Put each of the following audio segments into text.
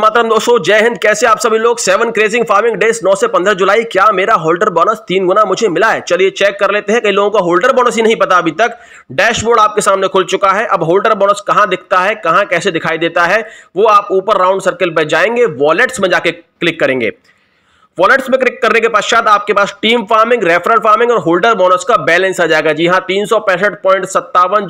मातरम दोस्तों जय हिंद कैसे आप सभी लोग सेवन क्रेजिंग फार्मिंग डेज 9 से 15 जुलाई क्या मेरा होल्डर बोनस तीन गुना मुझे मिला है चलिए चेक कर लेते हैं कई लोगों का होल्डर बोनस ही नहीं पता अभी तक डैशबोर्ड आपके सामने खुल चुका है अब होल्डर बोनस कहां दिखता है कहां कैसे दिखाई देता है वो आप ऊपर राउंड सर्किल पर जाएंगे वॉलेट्स में जाके क्लिक करेंगे वॉलेट्स में क्लिक करने के पश्चात आपके पास टीम फार्मिंग रेफरल फार्मिंग और होल्डर बोनस का बैलेंस आ जाएगा जी हाँ तीन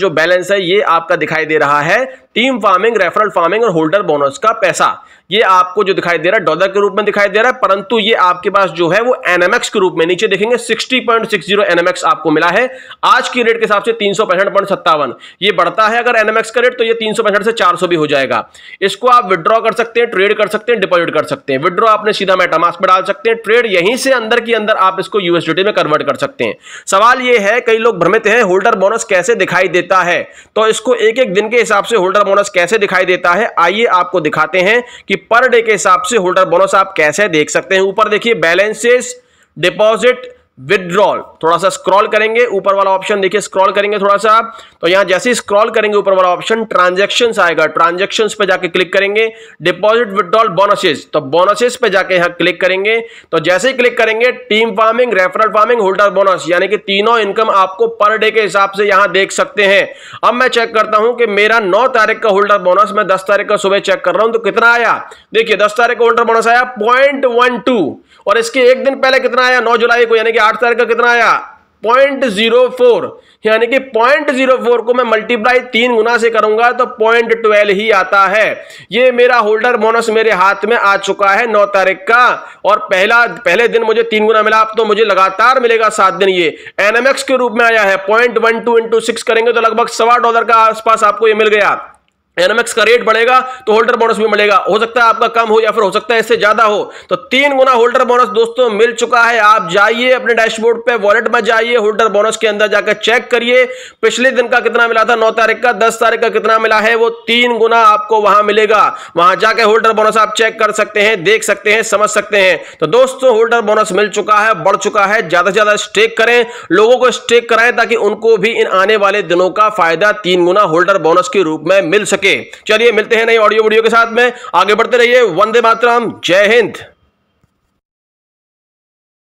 जो बैलेंस है ये आपका दिखाई दे रहा है टीम फार्मिंग रेफरल फार्मिंग और होल्डर बोनस का पैसा ये आपको जो दिखाई दे रहा है डॉलर के रूप में दिखाई दे रहा है परंतु ये आपके पास जो है वो एनएमएक्स के रूप में नीचे देखेंगे 60.60 एनएमएक्स आपको मिला है आज की रेट के हिसाब से तीन सौ ये बढ़ता है अगर एनएमएक्स का रेट तो ये तीन से चार भी हो जाएगा इसको आप विड्रॉ कर सकते हैं ट्रेड कर सकते हैं डिपोजिट कर सकते हैं विड्रॉ आपने सीधा मेटामास्क में डाल सकते हैं ट्रेड यहीं से अंदर के अंदर आप इसको यूएसडीटी में कन्वर्ट कर सकते हैं सवाल यह है कई लोग भ्रमित है होल्डर बोनस कैसे दिखाई देता है तो इसको एक एक दिन के हिसाब से होल्डर बोनस कैसे दिखाई देता है आइए आपको दिखाते हैं कि पर डे के हिसाब से होल्डर बोनस आप कैसे देख सकते हैं ऊपर देखिए बैलेंसेस डिपॉजिट विदड्रॉल थोड़ा सा स्क्रॉल करेंगे ऊपर वाला ऑप्शन देखिए स्क्रॉल करेंगे थोड़ा सा तो यहां जैसे ही स्क्रॉल करेंगे ऊपर वाला ऑप्शन ट्रांजेक्शन आएगा ट्रांजेक्शन पे जाके क्लिक करेंगे डिपॉजिट विदड्रॉल बोनसेस तो बोनसेस पे जाके यहां क्लिक करेंगे तो जैसे ही क्लिक करेंगे team farming referral farming holder bonus यानी कि तीनों इनकम आपको पर डे के हिसाब से यहां देख सकते हैं अब मैं चेक करता हूं कि मेरा नौ तारीख का होल्डर बोनस मैं दस तारीख का सुबह चेक कर रहा हूं तो कितना आया देखिए दस तारीख का होल्डर बोनस आया पॉइंट और इसके एक दिन पहले कितना आया नौ जुलाई को यानी कि आठ हजार का कितना आया पॉइंट जीरो फोर यानी कि पॉइंट जीरो फोर को मैं मल्टीप्लाई तीन गुना से करूंगा तो पॉइंट ट्वेल्व ही आता है ये मेरा होल्डर बोनस मेरे हाथ में आ चुका है नौ तारीख का और पहला पहले दिन मुझे तीन गुना मिला अब तो मुझे लगातार मिलेगा सात दिन ये एनएमएक्स के रूप में आया है point one two into six करेंगे तो लगभग सवा डॉलर का आसपास आपको ये मिल गया एनएमएक्स का रेट बढ़ेगा तो होल्डर बोनस भी मिलेगा हो सकता है आपका कम हो या फिर हो सकता है इससे ज्यादा हो तो तीन गुना होल्डर बोनस दोस्तों मिल चुका है आप जाइए अपने डैशबोर्ड पे वॉलेट में जाइए होल्डर बोनस के अंदर जाकर चेक करिए पिछले दिन का कितना मिला था नौ तारीख का दस तारीख का कितना मिला है वो तीन गुना आपको वहां मिलेगा वहां जाकर होल्डर बोनस आप चेक कर सकते हैं देख सकते हैं समझ सकते हैं तो दोस्तों होल्डर बोनस मिल चुका है बढ़ चुका है ज्यादा से ज्यादा स्टेक करें लोगों को स्टेक कराएं ताकि उनको भी इन आने वाले दिनों का फायदा तीन गुना होल्डर बोनस के रूप में मिल सके सके चलिए मिलते हैं नई ऑडियो वीडियो के साथ में आगे बढ़ते रहिए वंदे मातराम जय हिंद